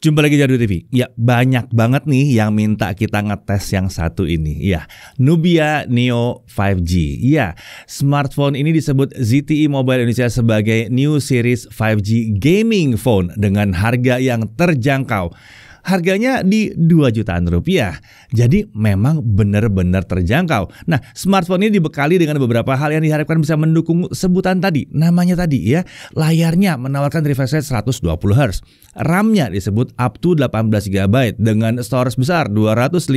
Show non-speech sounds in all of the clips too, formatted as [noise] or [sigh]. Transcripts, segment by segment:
Jumpa lagi di TV. Ya, banyak banget nih yang minta kita ngetes yang satu ini. Ya, Nubia Neo 5G. Ya, smartphone ini disebut ZTE Mobile Indonesia sebagai New Series 5G Gaming Phone dengan harga yang terjangkau. Harganya di 2 jutaan rupiah. Jadi memang benar-benar terjangkau. Nah, smartphone ini dibekali dengan beberapa hal yang diharapkan bisa mendukung sebutan tadi, namanya tadi ya. Layarnya menawarkan refresh rate 120 Hz. RAM-nya disebut up to 18 GB dengan storage besar 256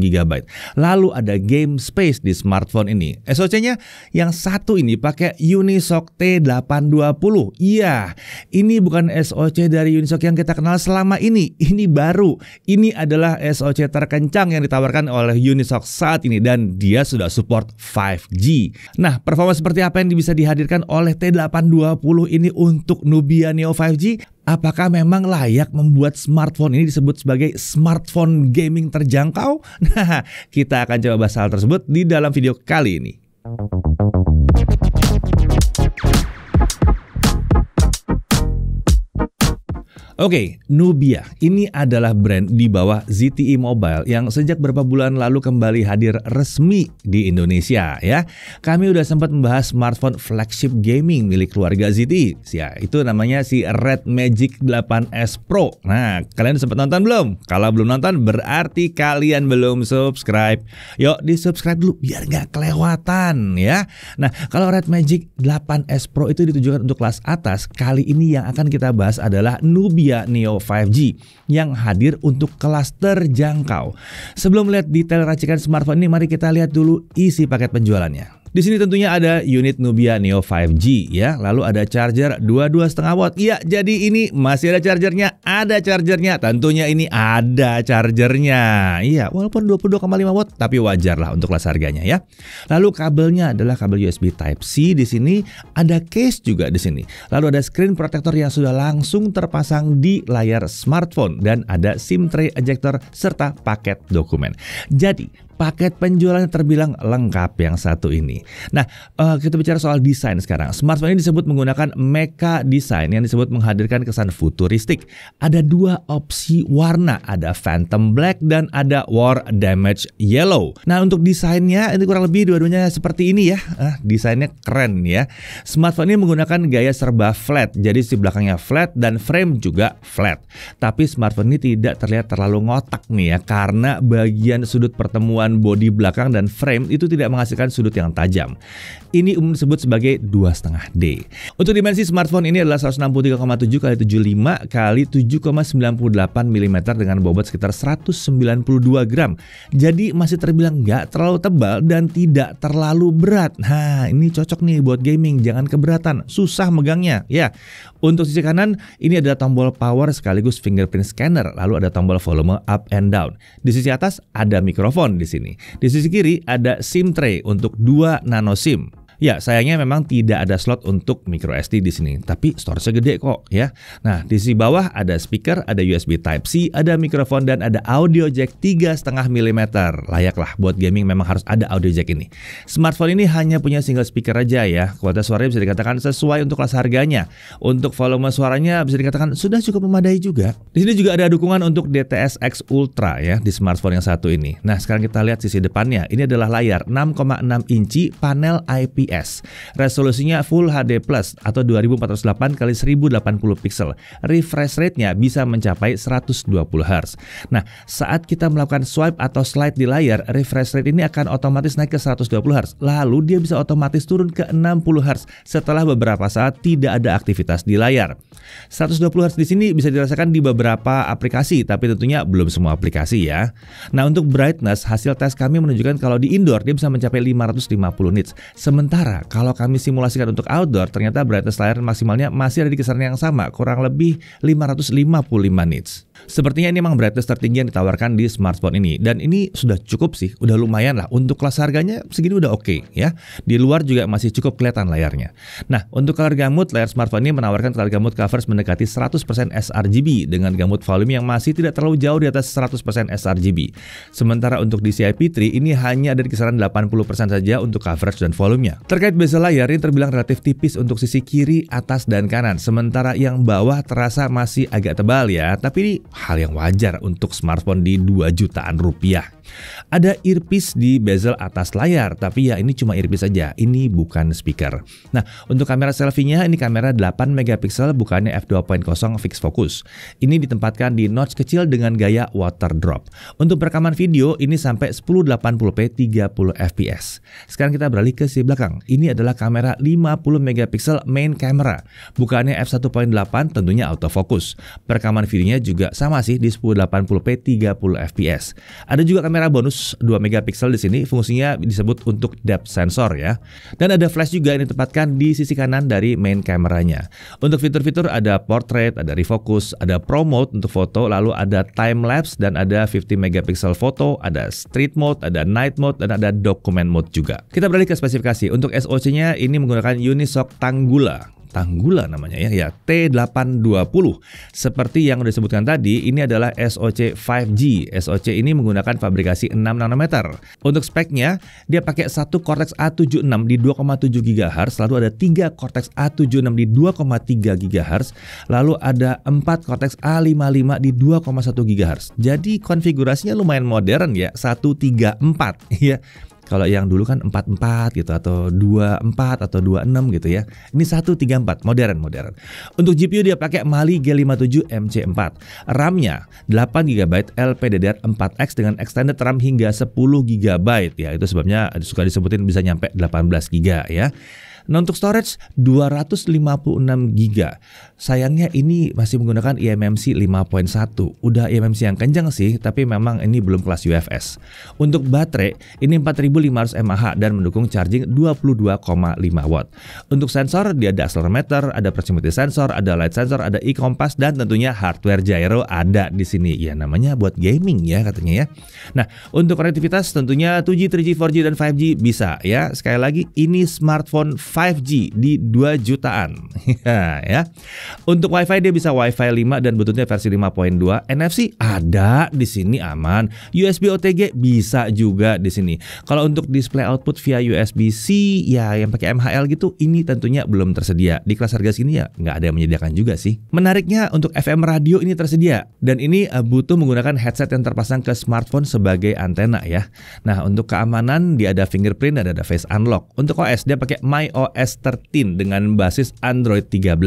GB. Lalu ada game space di smartphone ini. SoC-nya yang satu ini pakai Unisoc T820. Iya, ini bukan SoC dari Unisoc yang kita kenal selama ini. Ini baru. Ini adalah SoC terkencang yang ditawarkan oleh Unisoc saat ini dan dia sudah support 5G. Nah, performa seperti apa yang bisa dihadirkan oleh T820 ini untuk Nubia Neo 5G? apakah memang layak membuat smartphone ini disebut sebagai smartphone gaming terjangkau? [laughs] Nah, kita akan coba bahas hal tersebut di dalam video kali ini. Oke, okay, Nubia ini adalah brand di bawah ZTE Mobile yang sejak beberapa bulan lalu kembali hadir resmi di Indonesia ya. Kami udah sempat membahas smartphone flagship gaming milik keluarga ZTE. Ya, itu namanya si Red Magic 8S Pro. Nah, kalian sempat nonton belum? Kalau belum nonton berarti kalian belum subscribe. Yuk, di-subscribe dulu biar nggak kelewatan ya. Nah, kalau Red Magic 8S Pro itu ditujukan untuk kelas atas, kali ini yang akan kita bahas adalah Nubia Nvidia Neo 5G yang hadir untuk kelas terjangkau. Sebelum lihat detail racikan smartphone ini, mari kita lihat dulu isi paket penjualannya. Di sini tentunya ada unit Nubia Neo 5G ya, lalu ada charger 22,5 watt. Iya, jadi ini masih ada chargernya, ada chargernya. Tentunya ini ada chargernya. Iya, walaupun 22,5 watt tapi wajar lah untuk kelas harganya ya. Lalu kabelnya adalah kabel USB Type C di sini, ada case juga di sini. Lalu ada screen protector yang sudah langsung terpasang di layar smartphone dan ada SIM tray ejector serta paket dokumen. Jadi, paket penjualan yang terbilang lengkap yang satu ini. Nah, uh, kita bicara soal desain sekarang. Smartphone ini disebut menggunakan mecha desain yang disebut menghadirkan kesan futuristik. Ada dua opsi warna, ada phantom black dan ada war damage yellow. Nah, untuk desainnya ini kurang lebih dua-duanya seperti ini ya. Eh, desainnya keren ya. Smartphone ini menggunakan gaya serba flat, jadi si belakangnya flat dan frame juga flat. Tapi smartphone ini tidak terlihat terlalu ngotak nih ya karena bagian sudut pertemuan penggunaan bodi belakang dan frame itu tidak menghasilkan sudut yang tajam. Ini umum disebut sebagai 2,5D. Untuk dimensi smartphone ini adalah 163,7 kali 75 kali 7,98 mm dengan bobot sekitar 192 gram. Jadi masih terbilang nggak terlalu tebal dan tidak terlalu berat. Nah, ini cocok nih buat gaming, jangan keberatan, susah megangnya. Ya, untuk sisi kanan, ini adalah tombol power sekaligus fingerprint scanner, lalu ada tombol volume up and down. Di sisi atas ada mikrofon di sini. Di sisi kiri ada SIM tray untuk dua nano SIM. Ya, sayangnya memang tidak ada slot untuk micro SD di sini, tapi storage segede kok ya. Nah, di sisi bawah ada speaker, ada USB Type-C, ada mikrofon dan ada audio jack 3,5 mm. Layaklah buat gaming memang harus ada audio jack ini. Smartphone ini hanya punya single speaker aja ya. Kualitas suaranya bisa dikatakan sesuai untuk kelas harganya. Untuk volume suaranya bisa dikatakan sudah cukup memadai juga. Di sini juga ada dukungan untuk DTS-X Ultra ya di smartphone yang satu ini. Nah, sekarang kita lihat sisi depannya. Ini adalah layar 6,6 inci panel IP IPS. Resolusinya Full HD Plus atau 2408 kali 1080 pixel. Refresh rate-nya bisa mencapai 120 Hz. Nah, saat kita melakukan swipe atau slide di layar, refresh rate ini akan otomatis naik ke 120 Hz. Lalu dia bisa otomatis turun ke 60 Hz setelah beberapa saat tidak ada aktivitas di layar. 120 Hz di sini bisa dirasakan di beberapa aplikasi, tapi tentunya belum semua aplikasi ya. Nah, untuk brightness, hasil tes kami menunjukkan kalau di indoor dia bisa mencapai 550 nits. Sementara Sementara kalau kami simulasikan untuk outdoor, ternyata brightness layar maksimalnya masih ada di kisaran yang sama, kurang lebih 555 nits. Sepertinya ini memang brightness tertinggi yang ditawarkan di smartphone ini. Dan ini sudah cukup sih, udah lumayan lah. Untuk kelas harganya segini udah oke okay, ya. Di luar juga masih cukup kelihatan layarnya. Nah, untuk color gamut, layar smartphone ini menawarkan color gamut covers mendekati 100% sRGB dengan gamut volume yang masih tidak terlalu jauh di atas 100% sRGB. Sementara untuk DCI-P3 ini hanya ada di kisaran 80% saja untuk coverage dan volumenya. Terkait bezel layar, ini terbilang relatif tipis untuk sisi kiri, atas, dan kanan, sementara yang bawah terasa masih agak tebal ya, tapi ini hal yang wajar untuk smartphone di 2 jutaan rupiah. Ada earpiece di bezel atas layar, tapi ya ini cuma earpiece saja, ini bukan speaker. Nah, untuk kamera selfie-nya ini kamera 8 megapiksel bukannya f2.0 fix focus. Ini ditempatkan di notch kecil dengan gaya water drop. Untuk perekaman video ini sampai 1080p 30 fps. Sekarang kita beralih ke sisi belakang. Ini adalah kamera 50 megapiksel main camera. Bukannya f1.8 tentunya autofocus. Perekaman videonya juga sama sih di 1080p 30 fps. Ada juga kamera kamera bonus 2 megapiksel di sini fungsinya disebut untuk depth sensor ya. Dan ada flash juga yang ditempatkan di sisi kanan dari main kameranya. Untuk fitur-fitur ada portrait, ada refocus, ada pro mode untuk foto, lalu ada time lapse dan ada 50 megapiksel foto, ada street mode, ada night mode dan ada document mode juga. Kita beralih ke spesifikasi. Untuk SoC-nya ini menggunakan Unisoc Tanggula Tanggula namanya ya, ya T820. Seperti yang udah disebutkan tadi, ini adalah SoC 5G. SoC ini menggunakan fabrikasi 6 nanometer. Untuk speknya, dia pakai satu Cortex A76 di 2,7 GHz, lalu ada 3 Cortex A76 di 2,3 GHz, lalu ada 4 Cortex A55 di 2,1 GHz. Jadi konfigurasinya lumayan modern ya, 134 [laughs] ya kalau yang dulu kan 44 gitu atau 24 atau 26 gitu ya. Ini 134 modern modern. Untuk GPU dia pakai Mali G57 MC4. RAM-nya 8 GB LPDDR4X dengan extended RAM hingga 10 GB ya. Itu sebabnya suka disebutin bisa nyampe 18 GB ya. Nah untuk storage 256 GB. Sayangnya ini masih menggunakan eMMC 5.1. Udah eMMC yang kencang sih, tapi memang ini belum kelas UFS. Untuk baterai ini 4500 mAh dan mendukung charging 22,5 watt. Untuk sensor dia ada accelerometer, ada proximity sensor, ada light sensor, ada e-compass dan tentunya hardware gyro ada di sini. Ya namanya buat gaming ya katanya ya. Nah, untuk konektivitas tentunya 2G, 3G, 4G dan 5G bisa ya. Sekali lagi ini smartphone 5G di 2 jutaan. [laughs] Ya, ya. Untuk WiFi dia bisa WiFi 5 dan butuhnya versi 5.2. NFC ada di sini aman. USB OTG bisa juga di sini. Kalau untuk display output via USB-C ya yang pakai MHL gitu ini tentunya belum tersedia. Di kelas harga sini ya nggak ada yang menyediakan juga sih. Menariknya untuk FM radio ini tersedia dan ini eh, butuh menggunakan headset yang terpasang ke smartphone sebagai antena ya. Nah untuk keamanan dia ada fingerprint dan ada face unlock. Untuk OS dia pakai My OS iOS 13 dengan basis Android 13.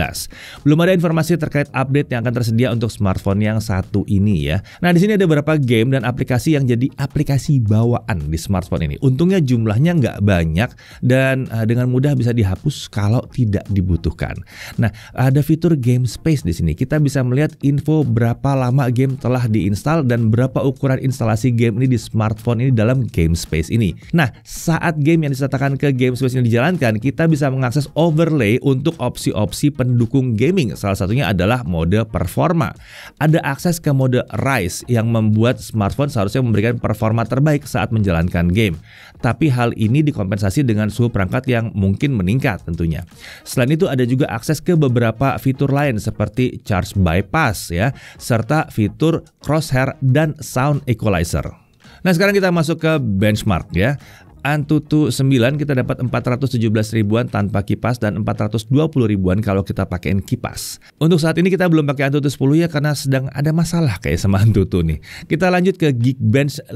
Belum ada informasi terkait update yang akan tersedia untuk smartphone yang satu ini ya. Nah, di sini ada beberapa game dan aplikasi yang jadi aplikasi bawaan di smartphone ini. Untungnya jumlahnya nggak banyak dan eh, dengan mudah bisa dihapus kalau tidak dibutuhkan. Nah, ada fitur game space di sini. Kita bisa melihat info berapa lama game telah diinstal dan berapa ukuran instalasi game ini di smartphone ini dalam game space ini. Nah, saat game yang disertakan ke game space ini dijalankan, kita kita bisa mengakses overlay untuk opsi-opsi pendukung gaming. Salah satunya adalah mode performa. Ada akses ke mode Rise yang membuat smartphone seharusnya memberikan performa terbaik saat menjalankan game. Tapi hal ini dikompensasi dengan suhu perangkat yang mungkin meningkat tentunya. Selain itu ada juga akses ke beberapa fitur lain seperti charge bypass ya, serta fitur crosshair dan sound equalizer. Nah sekarang kita masuk ke benchmark ya. Antutu 9 kita dapat 417 ribuan tanpa kipas dan 420 ribuan kalau kita pakein kipas. Untuk saat ini kita belum pakai Antutu 10 ya karena sedang ada masalah kayak sama Antutu nih. Kita lanjut ke Geekbench 5.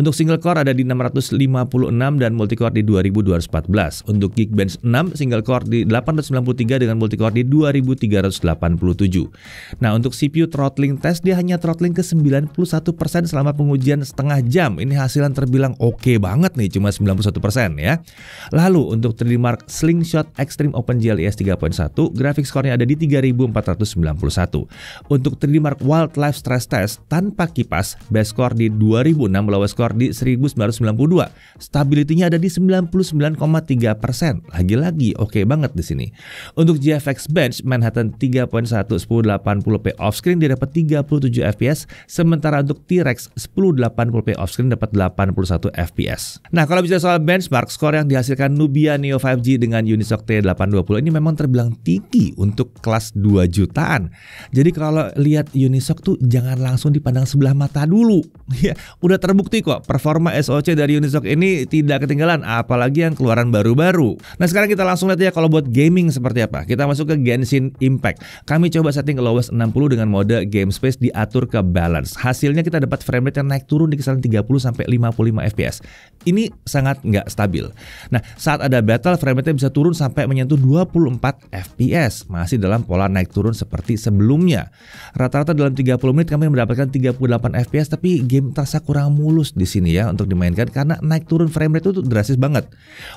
Untuk single core ada di 656 dan multi core di 2214. Untuk Geekbench 6 single core di 893 dengan multi core di 2387. Nah, untuk CPU throttling test dia hanya throttling ke 91% selama pengujian setengah jam. Ini hasilan terbilang oke okay banget nih cuma 91% ya. Lalu untuk 3D Mark Slingshot Extreme Open ES 3.1 grafik skornya ada di 3491. Untuk 3D Mark Wildlife Stress Test tanpa kipas best score di 2006 lowest score di 1992. stability ada di 99,3%. Lagi-lagi oke okay banget di sini. Untuk GFX Bench Manhattan 3.1 1080p off screen dia 37 fps sementara untuk T-Rex 1080p off dapat 81 fps. Nah, kalau kalau bicara soal benchmark, skor yang dihasilkan Nubia Neo 5G dengan Unisoc T820 ini memang terbilang tinggi untuk kelas 2 jutaan. Jadi kalau lihat Unisoc tuh jangan langsung dipandang sebelah mata dulu. [laughs] Ya, udah terbukti kok performa SoC dari Unisoc ini tidak ketinggalan apalagi yang keluaran baru-baru. Nah, sekarang kita langsung lihat ya kalau buat gaming seperti apa. Kita masuk ke Genshin Impact. Kami coba setting ke lowest 60 dengan mode game space diatur ke balance. Hasilnya kita dapat frame rate yang naik turun di kisaran 30 sampai 55 FPS. Ini sangat nggak stabil. Nah, saat ada battle, frame rate bisa turun sampai menyentuh 24 fps, masih dalam pola naik turun seperti sebelumnya. Rata-rata dalam 30 menit kami mendapatkan 38 fps, tapi game terasa kurang mulus di sini ya untuk dimainkan karena naik turun frame rate itu drastis banget.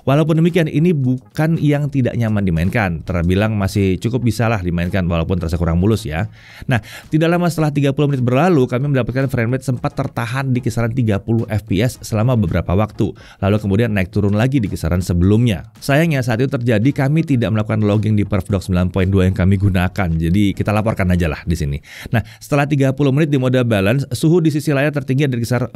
Walaupun demikian, ini bukan yang tidak nyaman dimainkan. Terbilang masih cukup bisalah dimainkan walaupun terasa kurang mulus ya. Nah, tidak lama setelah 30 menit berlalu, kami mendapatkan frame rate sempat tertahan di kisaran 30 fps selama beberapa waktu lalu kemudian naik turun lagi di kisaran sebelumnya. Sayangnya saat itu terjadi kami tidak melakukan logging di Perfdoc 9.2 yang kami gunakan, jadi kita laporkan aja lah di sini. Nah, setelah 30 menit di mode balance, suhu di sisi layar tertinggi ada di 41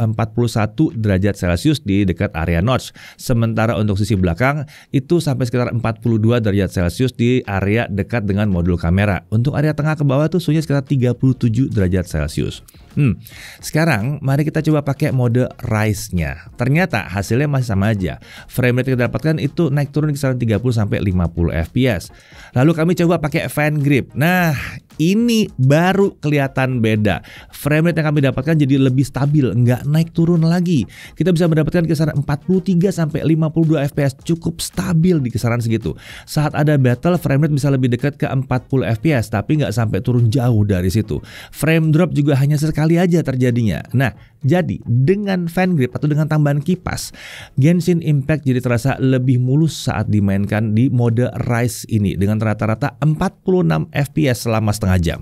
derajat Celcius di dekat area notch. Sementara untuk sisi belakang itu sampai sekitar 42 derajat Celcius di area dekat dengan modul kamera. Untuk area tengah ke bawah tuh suhunya sekitar 37 derajat Celcius. Hmm. Sekarang mari kita coba pakai mode rise-nya. Ternyata hasilnya masih sama aja. Frame rate kita dapatkan itu naik turun kisaran 30 sampai 50 fps. Lalu kami coba pakai fan grip. Nah, ini baru kelihatan beda. Frame rate yang kami dapatkan jadi lebih stabil, nggak naik turun lagi. Kita bisa mendapatkan kisaran 43 sampai 52 fps, cukup stabil di kisaran segitu. Saat ada battle, frame rate bisa lebih dekat ke 40 fps, tapi nggak sampai turun jauh dari situ. Frame drop juga hanya sekali aja terjadinya. Nah, jadi dengan fan grip atau dengan tambahan kipas, Genshin Impact jadi terasa lebih mulus saat dimainkan di mode Rise ini dengan rata-rata 46 FPS selama setengah jam.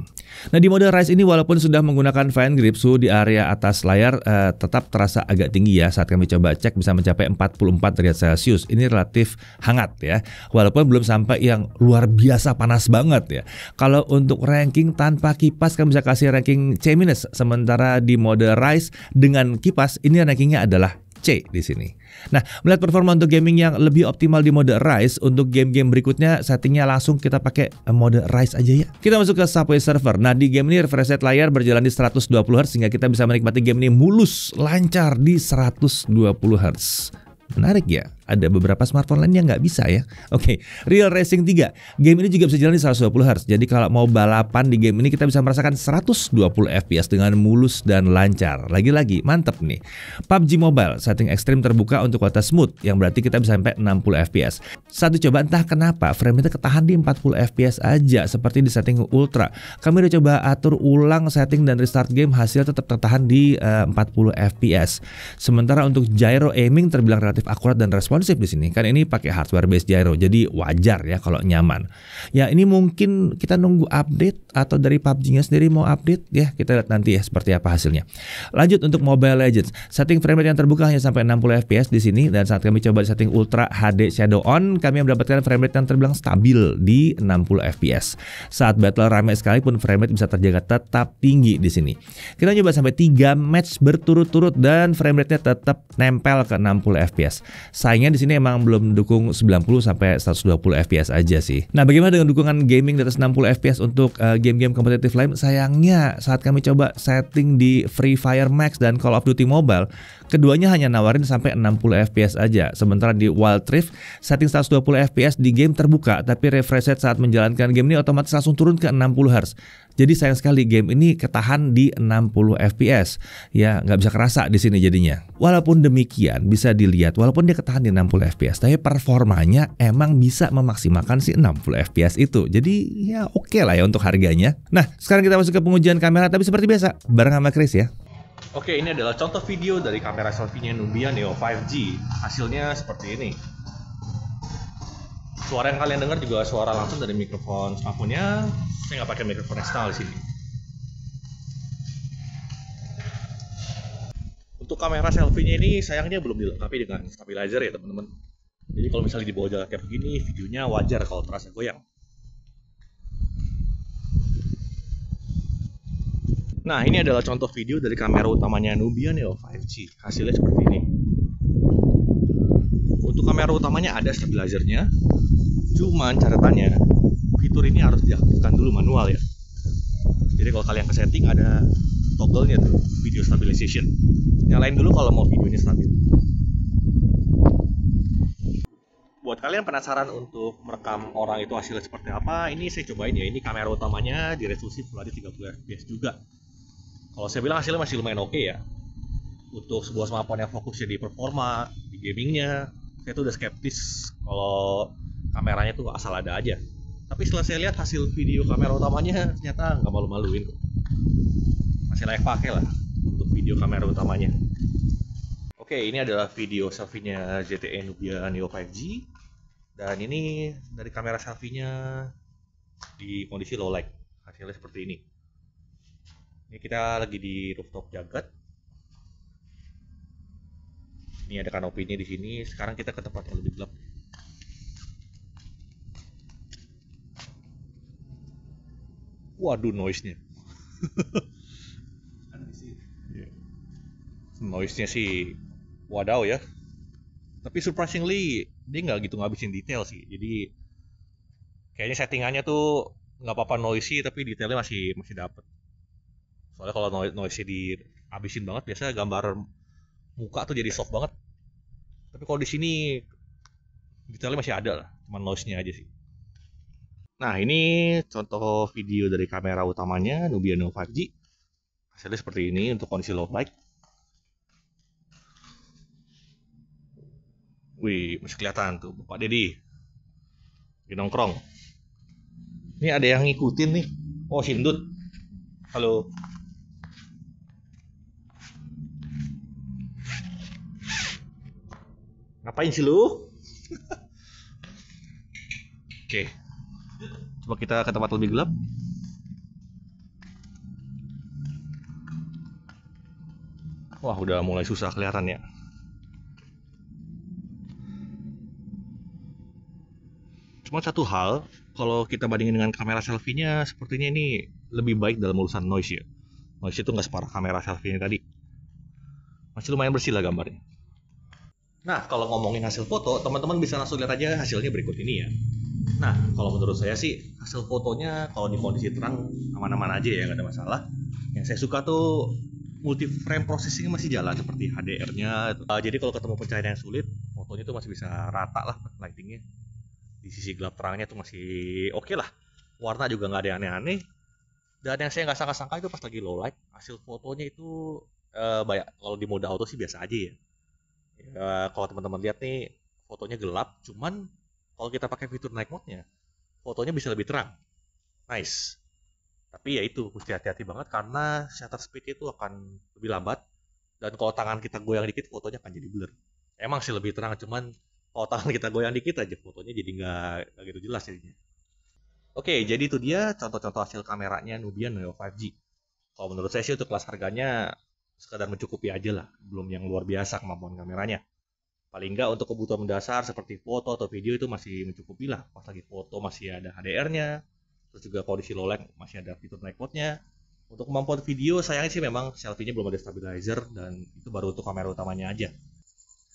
Nah di mode Rise ini walaupun sudah menggunakan fan grip suhu di area atas layar eh, tetap terasa agak tinggi ya saat kami coba cek bisa mencapai 44 derajat Celcius. Ini relatif hangat ya. Walaupun belum sampai yang luar biasa panas banget ya. Kalau untuk ranking tanpa kipas kami bisa kasih ranking C- sementara di mode Rise dengan kipas ini rankingnya adalah C di sini. Nah, melihat performa untuk gaming yang lebih optimal di mode Rise, untuk game-game berikutnya settingnya langsung kita pakai eh, mode Rise aja ya. Kita masuk ke Subway Server. Nah, di game ini refresh rate layar berjalan di 120Hz sehingga kita bisa menikmati game ini mulus, lancar di 120Hz. Menarik ya? ada beberapa smartphone lain yang nggak bisa ya. Oke, okay. Real Racing 3. Game ini juga bisa jalan di 120 Hz. Jadi kalau mau balapan di game ini kita bisa merasakan 120 FPS dengan mulus dan lancar. Lagi-lagi mantep nih. PUBG Mobile setting ekstrim terbuka untuk kualitas smooth yang berarti kita bisa sampai 60 FPS. Satu coba entah kenapa frame itu ketahan di 40 FPS aja seperti di setting ultra. Kami udah coba atur ulang setting dan restart game hasil tetap tertahan di uh, 40 FPS. Sementara untuk gyro aiming terbilang relatif akurat dan respon responsif di sini kan ini pakai hardware base gyro jadi wajar ya kalau nyaman. Ya ini mungkin kita nunggu update atau dari PUBG-nya sendiri mau update ya kita lihat nanti ya seperti apa hasilnya. Lanjut untuk Mobile Legends, setting frame rate yang terbuka hanya sampai 60 fps di sini dan saat kami coba setting Ultra HD Shadow On kami mendapatkan frame rate yang terbilang stabil di 60 fps. Saat battle ramai sekalipun frame rate bisa terjaga tetap tinggi di sini. Kita coba sampai 3 match berturut-turut dan frame rate-nya tetap nempel ke 60 fps. sayangnya di sini emang belum dukung 90 sampai 120 fps aja sih. Nah, bagaimana dengan dukungan gaming di atas 60 fps untuk game eh, game-game kompetitif lain? Sayangnya saat kami coba setting di Free Fire Max dan Call of Duty Mobile, Keduanya hanya nawarin sampai 60 fps aja. Sementara di Wild Rift setting 120 fps di game terbuka, tapi refresh rate saat menjalankan game ini otomatis langsung turun ke 60 Hz. Jadi sayang sekali game ini ketahan di 60 fps. Ya, nggak bisa kerasa di sini jadinya. Walaupun demikian, bisa dilihat walaupun dia ketahan di 60 fps, tapi performanya emang bisa memaksimalkan si 60 fps itu. Jadi ya oke okay lah ya untuk harganya. Nah, sekarang kita masuk ke pengujian kamera, tapi seperti biasa, bareng sama Chris ya. Oke, ini adalah contoh video dari kamera selfie-nya Nubia Neo 5G. Hasilnya seperti ini. Suara yang kalian dengar juga suara langsung dari mikrofon smartphone-nya. Saya nggak pakai mikrofon eksternal di sini. Untuk kamera selfie-nya ini sayangnya belum dilengkapi dengan stabilizer ya teman-teman. Jadi kalau misalnya di bawah jalan kayak begini, videonya wajar kalau terasa goyang. Nah, ini adalah contoh video dari kamera utamanya Nubia Neo 5G. Hasilnya seperti ini. Untuk kamera utamanya ada stabilizernya. Cuman catatannya, fitur ini harus diaktifkan dulu manual ya. Jadi kalau kalian ke setting ada toggle-nya tuh, video stabilization. Nyalain dulu kalau mau videonya stabil. Buat kalian penasaran untuk merekam orang itu hasilnya seperti apa, ini saya cobain ya. Ini kamera utamanya di resolusi Full HD 30 fps juga kalau saya bilang hasilnya masih lumayan oke okay ya untuk sebuah smartphone yang fokusnya di performa di gamingnya saya tuh udah skeptis kalau kameranya tuh asal ada aja tapi setelah saya lihat hasil video kamera utamanya ternyata nggak malu-maluin kok masih layak pakai lah untuk video kamera utamanya oke ini adalah video selfie-nya ZTE Nubia Neo 5G dan ini dari kamera selfie-nya di kondisi low light hasilnya seperti ini ini kita lagi di rooftop Jagat. Ini ada kanopinya di sini. Sekarang kita ke tempat yang lebih gelap. Waduh noise-nya. [laughs] Iya. noise-nya sih wadaw ya. Tapi surprisingly dia nggak gitu ngabisin detail sih. Jadi kayaknya settingannya tuh nggak apa-apa noisy tapi detailnya masih masih dapet soalnya kalau noise di abisin banget biasanya gambar muka tuh jadi soft banget tapi kalau di sini detailnya masih ada lah cuman noise nya aja sih nah ini contoh video dari kamera utamanya Nubia Neo 5G hasilnya seperti ini untuk kondisi low light Wih, masih kelihatan tuh Bapak deddy Di nongkrong. Ini ada yang ngikutin nih. Oh, Sindut. Halo. Ngapain sih lu? [laughs] Oke. Coba kita ke tempat lebih gelap. Wah, udah mulai susah kelihatan ya. Cuma satu hal, kalau kita bandingin dengan kamera selfie-nya, sepertinya ini lebih baik dalam urusan noise ya. Noise itu nggak separah kamera selfie-nya tadi. Masih lumayan bersih lah gambarnya. Nah, kalau ngomongin hasil foto, teman-teman bisa langsung lihat aja hasilnya berikut ini ya. Nah, kalau menurut saya sih hasil fotonya kalau di kondisi terang aman-aman aja ya, nggak ada masalah. Yang saya suka tuh multi frame processing masih jalan seperti HDR-nya. Uh, ah, jadi kalau ketemu pencahayaan yang sulit, fotonya tuh masih bisa rata lah lightingnya. Di sisi gelap terangnya tuh masih oke okay lah. Warna juga nggak ada yang aneh-aneh. Dan yang saya nggak sangka-sangka itu pas lagi low light, hasil fotonya itu uh, banyak kalau di mode auto sih biasa aja ya ya, kalau teman-teman lihat nih fotonya gelap cuman kalau kita pakai fitur night mode-nya fotonya bisa lebih terang nice tapi ya itu mesti hati-hati banget karena shutter speed itu akan lebih lambat dan kalau tangan kita goyang dikit fotonya akan jadi blur emang sih lebih terang cuman kalau tangan kita goyang dikit aja fotonya jadi nggak gitu jelas jadinya oke jadi itu dia contoh-contoh hasil kameranya Nubian Neo 5G kalau menurut saya sih untuk kelas harganya sekadar mencukupi aja lah, belum yang luar biasa kemampuan kameranya. Paling nggak untuk kebutuhan mendasar seperti foto atau video itu masih mencukupi lah. Pas lagi foto masih ada HDR-nya, terus juga kondisi low light masih ada fitur night mode-nya. Untuk kemampuan video sayangnya sih memang selfie-nya belum ada stabilizer dan itu baru untuk kamera utamanya aja.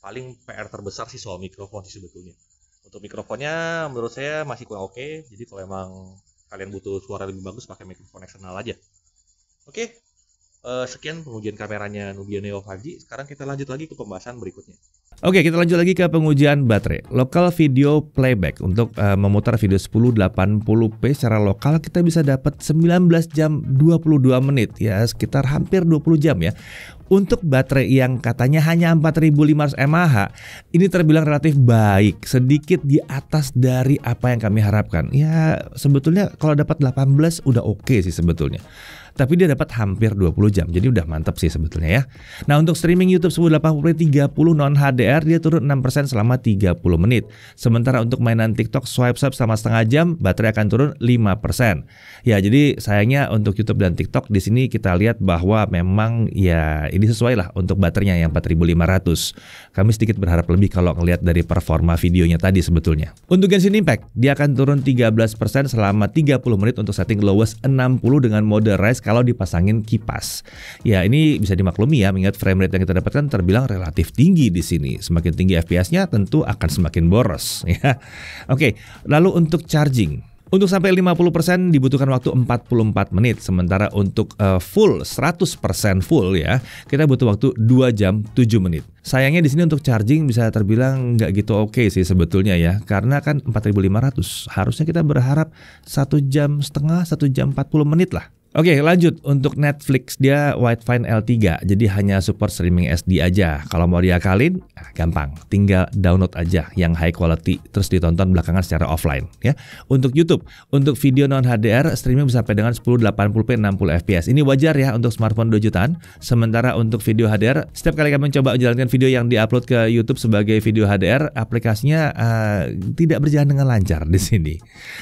Paling PR terbesar sih soal mikrofon sih sebetulnya. Untuk mikrofonnya menurut saya masih kurang oke, okay, jadi kalau emang kalian butuh suara lebih bagus pakai mikrofon eksternal aja. Oke, uh, sekian pengujian kameranya Nubia Neo 5G. Sekarang kita lanjut lagi ke pembahasan berikutnya. Oke, kita lanjut lagi ke pengujian baterai. Local video playback untuk uh, memutar video 1080p secara lokal kita bisa dapat 19 jam 22 menit ya, sekitar hampir 20 jam ya. Untuk baterai yang katanya hanya 4500 mAh, ini terbilang relatif baik, sedikit di atas dari apa yang kami harapkan. Ya, sebetulnya kalau dapat 18 udah oke okay sih sebetulnya tapi dia dapat hampir 20 jam. Jadi udah mantep sih sebetulnya ya. Nah, untuk streaming YouTube 1080p 30 non HDR dia turun 6% selama 30 menit. Sementara untuk mainan TikTok swipe up selama setengah jam baterai akan turun 5%. Ya, jadi sayangnya untuk YouTube dan TikTok di sini kita lihat bahwa memang ya ini sesuai lah untuk baterainya yang 4500. Kami sedikit berharap lebih kalau ngelihat dari performa videonya tadi sebetulnya. Untuk Genshin Impact, dia akan turun 13% selama 30 menit untuk setting lowest 60 dengan mode rise kalau dipasangin kipas. Ya ini bisa dimaklumi ya mengingat frame rate yang kita dapatkan terbilang relatif tinggi di sini. Semakin tinggi FPS-nya tentu akan semakin boros [laughs] ya. Oke, lalu untuk charging untuk sampai 50% dibutuhkan waktu 44 menit, sementara untuk uh, full 100% full ya, kita butuh waktu 2 jam 7 menit. Sayangnya di sini untuk charging bisa terbilang nggak gitu oke okay sih sebetulnya ya, karena kan 4500. Harusnya kita berharap 1 jam setengah, 1 jam 40 menit lah. Oke okay, lanjut untuk Netflix dia Widevine L3 jadi hanya support streaming SD aja. Kalau mau diakalin ah, gampang, tinggal download aja yang high quality terus ditonton belakangan secara offline ya. Untuk YouTube, untuk video non HDR streaming bisa sampai dengan 1080p 60 fps. Ini wajar ya untuk smartphone 2 jutaan. Sementara untuk video HDR, setiap kali kami coba menjalankan video yang diupload ke YouTube sebagai video HDR, aplikasinya uh, tidak berjalan dengan lancar di sini.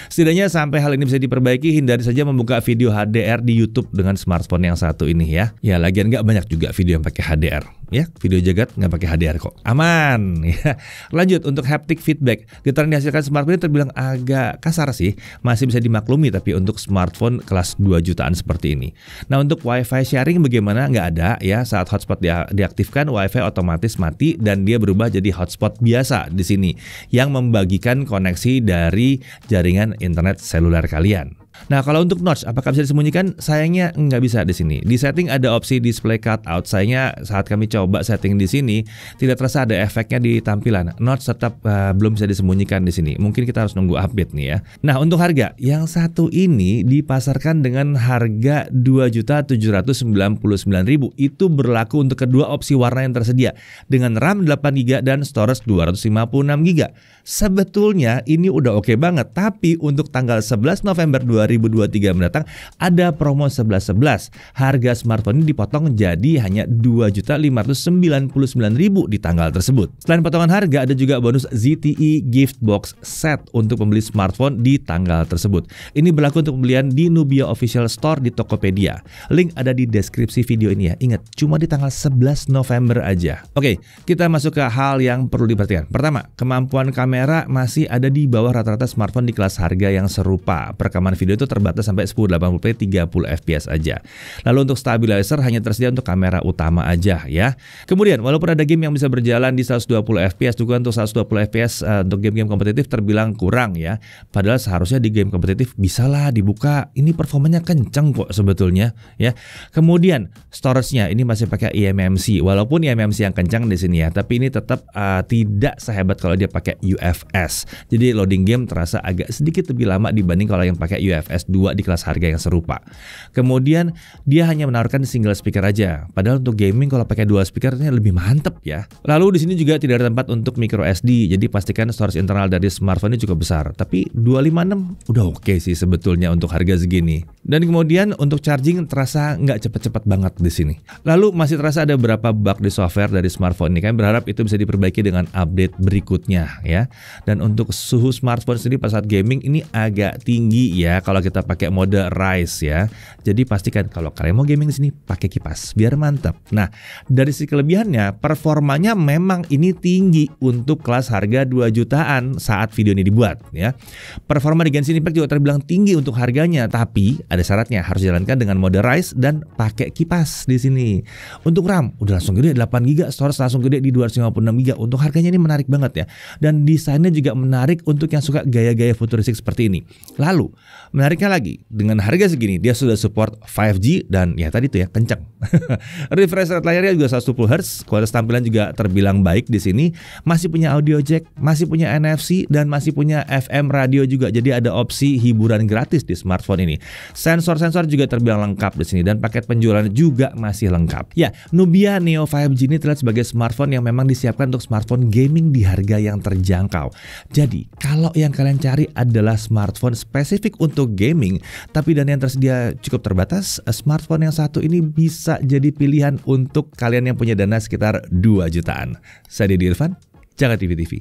Setidaknya sampai hal ini bisa diperbaiki, hindari saja membuka video HDR di YouTube dengan smartphone yang satu ini ya. Ya lagian nggak banyak juga video yang pakai HDR. Ya, video jagat nggak pakai HDR kok. Aman. [laughs] Ya. Lanjut untuk haptic feedback. Getaran dihasilkan smartphone ini terbilang agak kasar sih, masih bisa dimaklumi tapi untuk smartphone kelas 2 jutaan seperti ini. Nah, untuk WiFi sharing bagaimana? Nggak ada ya. Saat hotspot diaktifkan, WiFi otomatis mati dan dia berubah jadi hotspot biasa di sini yang membagikan koneksi dari jaringan internet seluler kalian. Nah, kalau untuk notch, apakah bisa disembunyikan? Sayangnya nggak bisa di sini. Di setting ada opsi display cutout. Sayangnya saat kami coba setting di sini, tidak terasa ada efeknya di tampilan. Notch tetap uh, belum bisa disembunyikan di sini. Mungkin kita harus nunggu update nih ya. Nah, untuk harga, yang satu ini dipasarkan dengan harga 2.799.000. Itu berlaku untuk kedua opsi warna yang tersedia dengan RAM 8GB dan storage 256GB. Sebetulnya ini udah oke okay banget, tapi untuk tanggal 11 November 2020, 2023 mendatang ada promo 1111. Harga smartphone ini dipotong jadi hanya 2.599.000 di tanggal tersebut. Selain potongan harga, ada juga bonus ZTE Gift Box Set untuk pembeli smartphone di tanggal tersebut. Ini berlaku untuk pembelian di Nubia Official Store di Tokopedia. Link ada di deskripsi video ini ya. Ingat, cuma di tanggal 11 November aja. Oke, kita masuk ke hal yang perlu diperhatikan. Pertama, kemampuan kamera masih ada di bawah rata-rata smartphone di kelas harga yang serupa. Perekaman video video itu terbatas sampai 1080p 30 fps aja. Lalu untuk stabilizer hanya tersedia untuk kamera utama aja ya. Kemudian walaupun ada game yang bisa berjalan di 120 fps juga untuk 120 fps uh, untuk game-game kompetitif terbilang kurang ya. Padahal seharusnya di game kompetitif bisalah dibuka. Ini performanya kenceng kok sebetulnya ya. Kemudian storage-nya ini masih pakai eMMC walaupun eMMC yang kencang di sini ya, tapi ini tetap uh, tidak sehebat kalau dia pakai UFS. Jadi loading game terasa agak sedikit lebih lama dibanding kalau yang pakai UFS FS 2 di kelas harga yang serupa. Kemudian dia hanya menawarkan single speaker aja. Padahal untuk gaming kalau pakai dual speaker ini lebih mantep ya. Lalu di sini juga tidak ada tempat untuk micro SD, jadi pastikan storage internal dari smartphone ini juga besar. Tapi 256 udah oke okay sih sebetulnya untuk harga segini. Dan kemudian untuk charging terasa nggak cepet-cepet banget di sini. Lalu masih terasa ada beberapa bug di software dari smartphone ini. Kami berharap itu bisa diperbaiki dengan update berikutnya ya. Dan untuk suhu smartphone sendiri pas saat gaming ini agak tinggi ya. Kalau kalau kita pakai mode rise ya. Jadi pastikan kalau kalian mau gaming di sini pakai kipas biar mantap. Nah, dari sisi kelebihannya, performanya memang ini tinggi untuk kelas harga 2 jutaan saat video ini dibuat ya. Performa di Genshin Impact juga terbilang tinggi untuk harganya, tapi ada syaratnya harus jalankan dengan mode rise dan pakai kipas di sini. Untuk RAM udah langsung gede 8 GB, storage langsung gede di 256 GB. Untuk harganya ini menarik banget ya. Dan desainnya juga menarik untuk yang suka gaya-gaya futuristik seperti ini. Lalu, menariknya lagi, dengan harga segini dia sudah support 5G dan ya tadi itu ya kencang [laughs] Refresh rate layarnya juga 110 Hz, kualitas tampilan juga terbilang baik di sini. Masih punya audio jack, masih punya NFC dan masih punya FM radio juga. Jadi ada opsi hiburan gratis di smartphone ini. Sensor-sensor juga terbilang lengkap di sini dan paket penjualan juga masih lengkap. Ya, Nubia Neo 5G ini terlihat sebagai smartphone yang memang disiapkan untuk smartphone gaming di harga yang terjangkau. Jadi, kalau yang kalian cari adalah smartphone spesifik untuk gaming. Tapi dana yang tersedia cukup terbatas, eh, smartphone yang satu ini bisa jadi pilihan untuk kalian yang punya dana sekitar 2 jutaan. Saya Didi Irfan, Jaga TV TV.